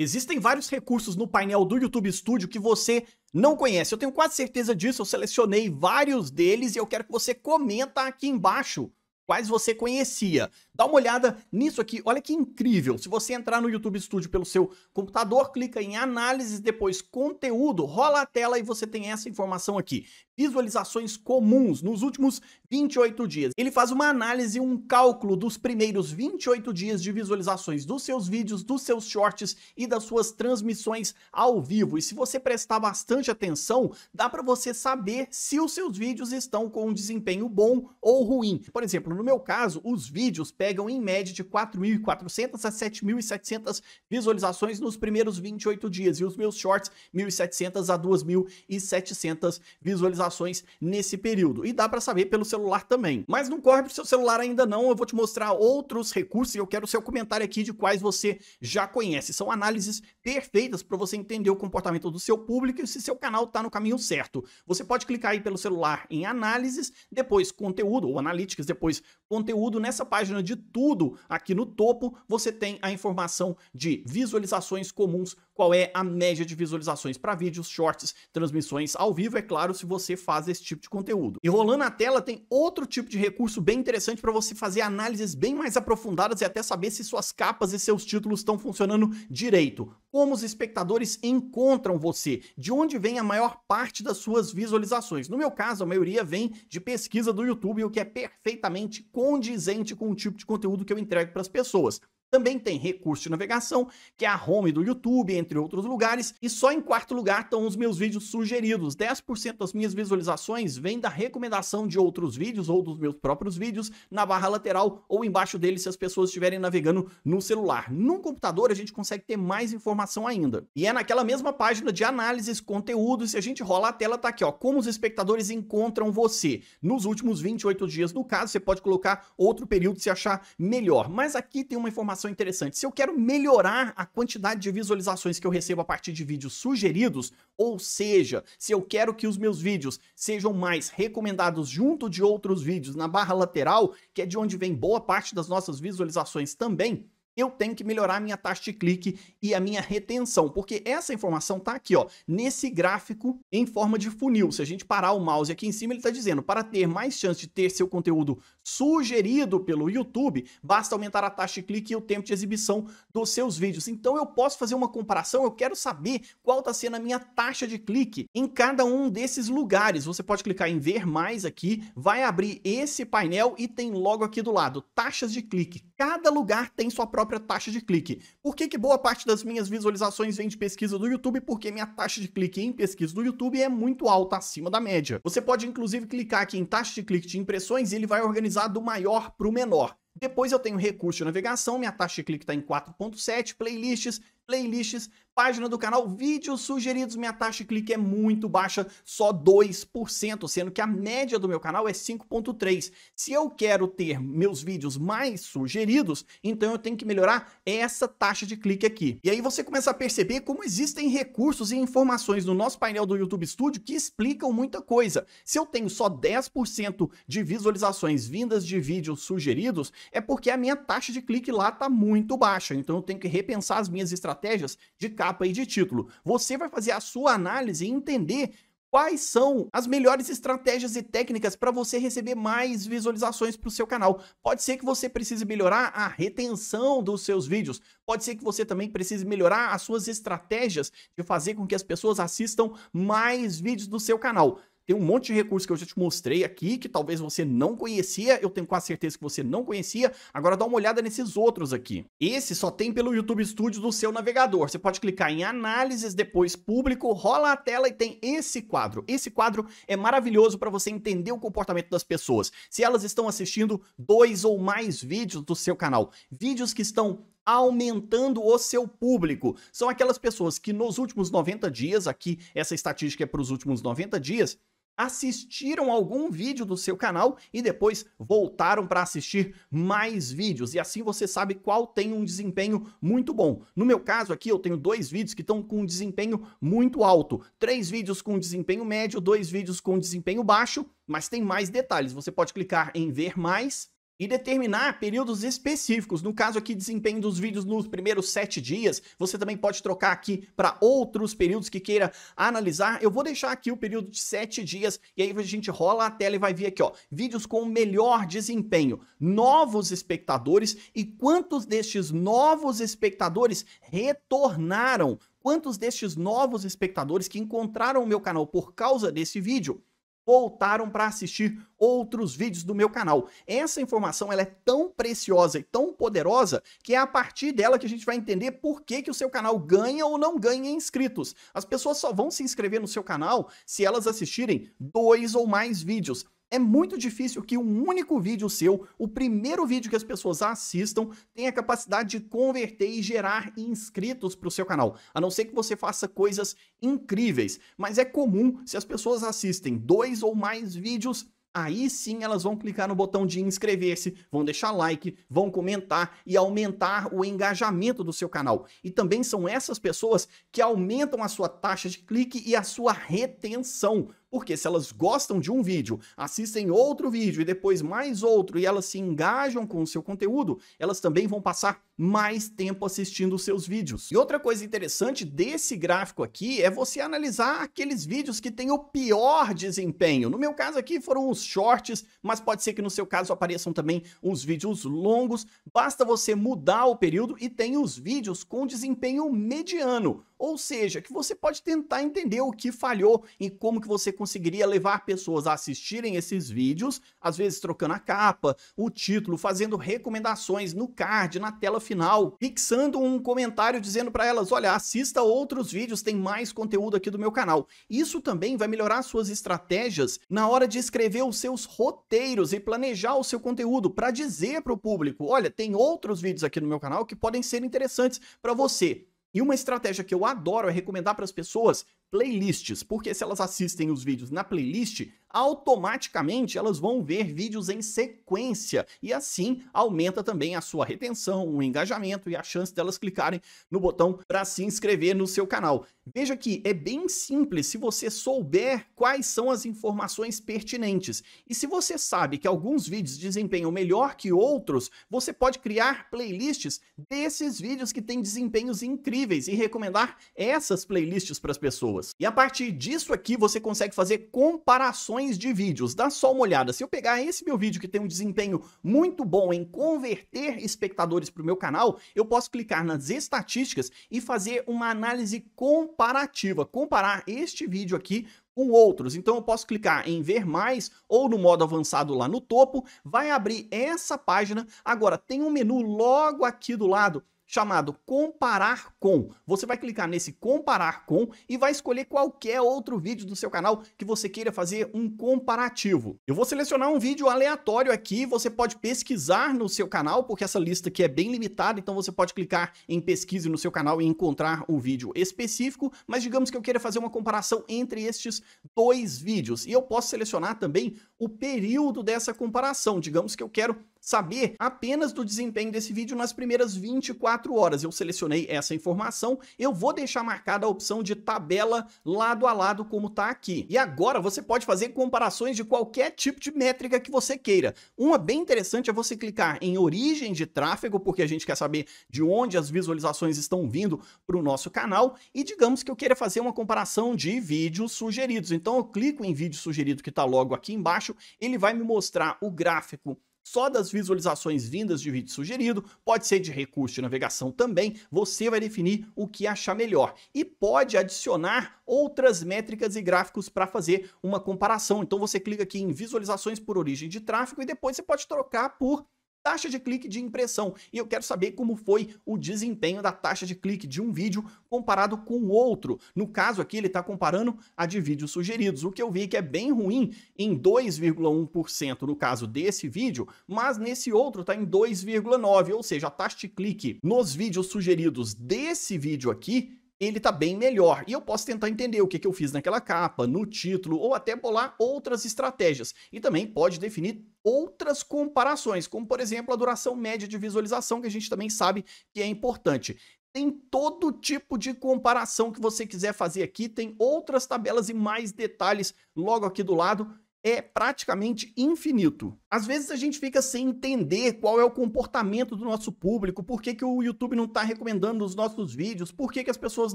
Existem vários recursos no painel do YouTube Studio que você não conhece. Eu tenho quase certeza disso, eu selecionei vários deles e eu quero que você comenta aqui embaixo quais você conhecia. Dá uma olhada nisso aqui, olha que incrível. Se você entrar no YouTube Studio pelo seu computador, clica em análises, depois conteúdo, rola a tela e você tem essa informação aqui. Visualizações comuns nos últimos 28 dias. Ele faz uma análise, um cálculo dos primeiros 28 dias de visualizações dos seus vídeos, dos seus shorts e das suas transmissões ao vivo. E se você prestar bastante atenção, dá para você saber se os seus vídeos estão com um desempenho bom ou ruim. Por exemplo, no meu caso, os vídeos pegam em média de 4.400 a 7.700 visualizações nos primeiros 28 dias e os meus shorts 1.700 a 2.700 visualizações nesse período. E dá para saber pelo celular também. Mas não corre pro seu celular ainda não, eu vou te mostrar outros recursos e eu quero seu comentário aqui de quais você já conhece. São análises perfeitas para você entender o comportamento do seu público e se seu canal está no caminho certo. Você pode clicar aí pelo celular em análises, depois conteúdo ou analíticas, depois conteúdo nessa página de tudo, aqui no topo, você tem a informação de visualizações comuns, qual é a média de visualizações para vídeos, shorts, transmissões ao vivo, é claro, se você faz esse tipo de conteúdo. E rolando a tela tem outro tipo de recurso bem interessante para você fazer análises bem mais aprofundadas e até saber se suas capas e seus títulos estão funcionando direito. Como os espectadores encontram você? De onde vem a maior parte das suas visualizações? No meu caso, a maioria vem de pesquisa do YouTube, o que é perfeitamente condizente com o tipo de conteúdo que eu entrego para as pessoas. Também tem recurso de navegação, que é a home do YouTube, entre outros lugares. E só em quarto lugar estão os meus vídeos sugeridos. 10% das minhas visualizações vem da recomendação de outros vídeos ou dos meus próprios vídeos na barra lateral ou embaixo dele se as pessoas estiverem navegando no celular. No computador a gente consegue ter mais informação ainda. E é naquela mesma página de análises, conteúdos, se a gente rola a tela tá aqui, ó, como os espectadores encontram você. Nos últimos 28 dias, no caso, você pode colocar outro período se achar melhor. Mas aqui tem uma informação informação interessante. Se eu quero melhorar a quantidade de visualizações que eu recebo a partir de vídeos sugeridos, ou seja, se eu quero que os meus vídeos sejam mais recomendados junto de outros vídeos na barra lateral, que é de onde vem boa parte das nossas visualizações também, eu tenho que melhorar a minha taxa de clique e a minha retenção, porque essa informação está aqui, ó, nesse gráfico em forma de funil. Se a gente parar o mouse aqui em cima, ele está dizendo, para ter mais chance de ter seu conteúdo sugerido pelo YouTube, basta aumentar a taxa de clique e o tempo de exibição dos seus vídeos. Então eu posso fazer uma comparação, eu quero saber qual está sendo a minha taxa de clique em cada um desses lugares. Você pode clicar em ver mais aqui, vai abrir esse painel e tem logo aqui do lado taxas de clique. Cada lugar tem sua própria taxa de clique. Por que, que boa parte das minhas visualizações vem de pesquisa do YouTube? Porque minha taxa de clique em pesquisa do YouTube é muito alta, acima da média. Você pode inclusive clicar aqui em taxa de clique de impressões e ele vai organizar usar do maior para o menor. Depois eu tenho recurso de navegação, minha taxa de clique está em 4.7, playlists, playlists, página do canal, vídeos sugeridos. Minha taxa de clique é muito baixa, só 2%, sendo que a média do meu canal é 5.3. Se eu quero ter meus vídeos mais sugeridos, então eu tenho que melhorar essa taxa de clique aqui. E aí você começa a perceber como existem recursos e informações no nosso painel do YouTube Studio que explicam muita coisa. Se eu tenho só 10% de visualizações vindas de vídeos sugeridos, é porque a minha taxa de clique lá está muito baixa. Então eu tenho que repensar as minhas estratégias estratégias de capa e de título. Você vai fazer a sua análise e entender quais são as melhores estratégias e técnicas para você receber mais visualizações para o seu canal. Pode ser que você precise melhorar a retenção dos seus vídeos, pode ser que você também precise melhorar as suas estratégias de fazer com que as pessoas assistam mais vídeos do seu canal. Tem um monte de recursos que eu já te mostrei aqui, que talvez você não conhecia, eu tenho quase certeza que você não conhecia. Agora dá uma olhada nesses outros aqui. Esse só tem pelo YouTube Studio do seu navegador. Você pode clicar em análises, depois público, rola a tela e tem esse quadro. Esse quadro é maravilhoso para você entender o comportamento das pessoas. Se elas estão assistindo dois ou mais vídeos do seu canal, vídeos que estão aumentando o seu público. São aquelas pessoas que nos últimos 90 dias, aqui essa estatística é para os últimos 90 dias, assistiram algum vídeo do seu canal e depois voltaram para assistir mais vídeos. E assim você sabe qual tem um desempenho muito bom. No meu caso aqui, eu tenho dois vídeos que estão com um desempenho muito alto, três vídeos com desempenho médio, dois vídeos com desempenho baixo, mas tem mais detalhes. Você pode clicar em ver mais e determinar períodos específicos. No caso aqui, desempenho dos vídeos nos primeiros sete dias. Você também pode trocar aqui para outros períodos que queira analisar. Eu vou deixar aqui o período de sete dias e aí a gente rola a tela e vai ver aqui, ó, vídeos com melhor desempenho, novos espectadores e quantos destes novos espectadores retornaram. Quantos destes novos espectadores que encontraram o meu canal por causa desse vídeo voltaram para assistir outros vídeos do meu canal. Essa informação ela é tão preciosa e tão poderosa que é a partir dela que a gente vai entender por que, que o seu canal ganha ou não ganha inscritos. As pessoas só vão se inscrever no seu canal se elas assistirem dois ou mais vídeos. É muito difícil que um único vídeo seu, o primeiro vídeo que as pessoas assistam, tenha capacidade de converter e gerar inscritos para o seu canal, a não ser que você faça coisas incríveis. Mas é comum, se as pessoas assistem dois ou mais vídeos, aí sim elas vão clicar no botão de inscrever-se, vão deixar like, vão comentar e aumentar o engajamento do seu canal. E também são essas pessoas que aumentam a sua taxa de clique e a sua retenção. Porque se elas gostam de um vídeo, assistem outro vídeo e depois mais outro e elas se engajam com o seu conteúdo, elas também vão passar mais tempo assistindo os seus vídeos. E outra coisa interessante desse gráfico aqui é você analisar aqueles vídeos que têm o pior desempenho. No meu caso aqui foram os shorts, mas pode ser que no seu caso apareçam também os vídeos longos. Basta você mudar o período e tem os vídeos com desempenho mediano. Ou seja, que você pode tentar entender o que falhou e como que você conseguiria levar pessoas a assistirem esses vídeos, às vezes trocando a capa, o título, fazendo recomendações no card, na tela final, fixando um comentário dizendo para elas: olha, assista outros vídeos, tem mais conteúdo aqui do meu canal. Isso também vai melhorar suas estratégias na hora de escrever os seus roteiros e planejar o seu conteúdo para dizer para o público: olha, tem outros vídeos aqui no meu canal que podem ser interessantes para você. E uma estratégia que eu adoro é recomendar para as pessoas playlists, porque se elas assistem os vídeos na playlist, automaticamente elas vão ver vídeos em sequência e assim aumenta também a sua retenção, o engajamento e a chance delas clicarem no botão para se inscrever no seu canal. Veja que é bem simples se você souber quais são as informações pertinentes. E se você sabe que alguns vídeos desempenham melhor que outros, você pode criar playlists desses vídeos que têm desempenhos incríveis e recomendar essas playlists para as pessoas pessoas. E a partir disso aqui você consegue fazer comparações de vídeos. Dá só uma olhada. Se eu pegar esse meu vídeo que tem um desempenho muito bom em converter espectadores para o meu canal, eu posso clicar nas estatísticas e fazer uma análise comparativa, comparar este vídeo aqui com outros. Então eu posso clicar em ver mais ou no modo avançado lá no topo, vai abrir essa página. Agora tem um menu logo aqui do lado chamado Comparar Com. Você vai clicar nesse Comparar Com e vai escolher qualquer outro vídeo do seu canal que você queira fazer um comparativo. Eu vou selecionar um vídeo aleatório aqui, você pode pesquisar no seu canal, porque essa lista aqui é bem limitada, então você pode clicar em pesquise no seu canal e encontrar o vídeo específico, mas digamos que eu queira fazer uma comparação entre estes dois vídeos. E eu posso selecionar também o período dessa comparação. Digamos que eu quero saber apenas do desempenho desse vídeo nas primeiras 24 horas. Eu selecionei essa informação, eu vou deixar marcada a opção de tabela lado a lado como está aqui. E agora você pode fazer comparações de qualquer tipo de métrica que você queira. Uma bem interessante é você clicar em origem de tráfego, porque a gente quer saber de onde as visualizações estão vindo para o nosso canal e digamos que eu queira fazer uma comparação de vídeos sugeridos. Então eu clico em vídeo sugerido que está logo aqui embaixo, ele vai me mostrar o gráfico só das visualizações vindas de vídeo sugerido, pode ser de recurso de navegação também, você vai definir o que achar melhor e pode adicionar outras métricas e gráficos para fazer uma comparação. Então você clica aqui em visualizações por origem de tráfego e depois você pode trocar por taxa de clique de impressão. E eu quero saber como foi o desempenho da taxa de clique de um vídeo comparado com o outro. No caso aqui, ele está comparando a de vídeos sugeridos, o que eu vi que é bem ruim em 2,1% no caso desse vídeo, mas nesse outro está em 2,9%, ou seja, a taxa de clique nos vídeos sugeridos desse vídeo aqui ele está bem melhor. E eu posso tentar entender o que, que eu fiz naquela capa, no título, ou até bolar outras estratégias. E também pode definir outras comparações, como por exemplo a duração média de visualização, que a gente também sabe que é importante. Tem todo tipo de comparação que você quiser fazer aqui, tem outras tabelas e mais detalhes logo aqui do lado é praticamente infinito. Às vezes a gente fica sem entender qual é o comportamento do nosso público, por que, que o YouTube não está recomendando os nossos vídeos, por que, que as pessoas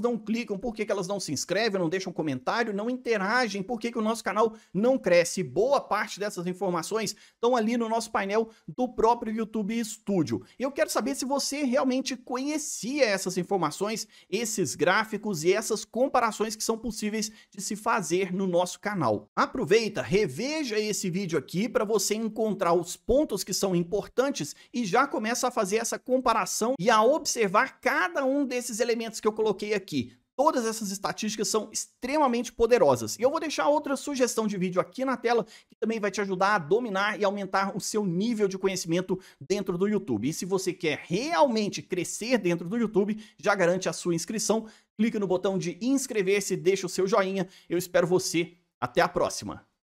não clicam, por que, que elas não se inscrevem, não deixam comentário, não interagem, por que, que o nosso canal não cresce. Boa parte dessas informações estão ali no nosso painel do próprio YouTube Studio. Eu quero saber se você realmente conhecia essas informações, esses gráficos e essas comparações que são possíveis de se fazer no nosso canal. Aproveita, revê veja esse vídeo aqui para você encontrar os pontos que são importantes e já começa a fazer essa comparação e a observar cada um desses elementos que eu coloquei aqui. Todas essas estatísticas são extremamente poderosas. E eu vou deixar outra sugestão de vídeo aqui na tela que também vai te ajudar a dominar e aumentar o seu nível de conhecimento dentro do YouTube. E se você quer realmente crescer dentro do YouTube, já garante a sua inscrição. Clica no botão de inscrever-se, deixa o seu joinha. Eu espero você. Até a próxima.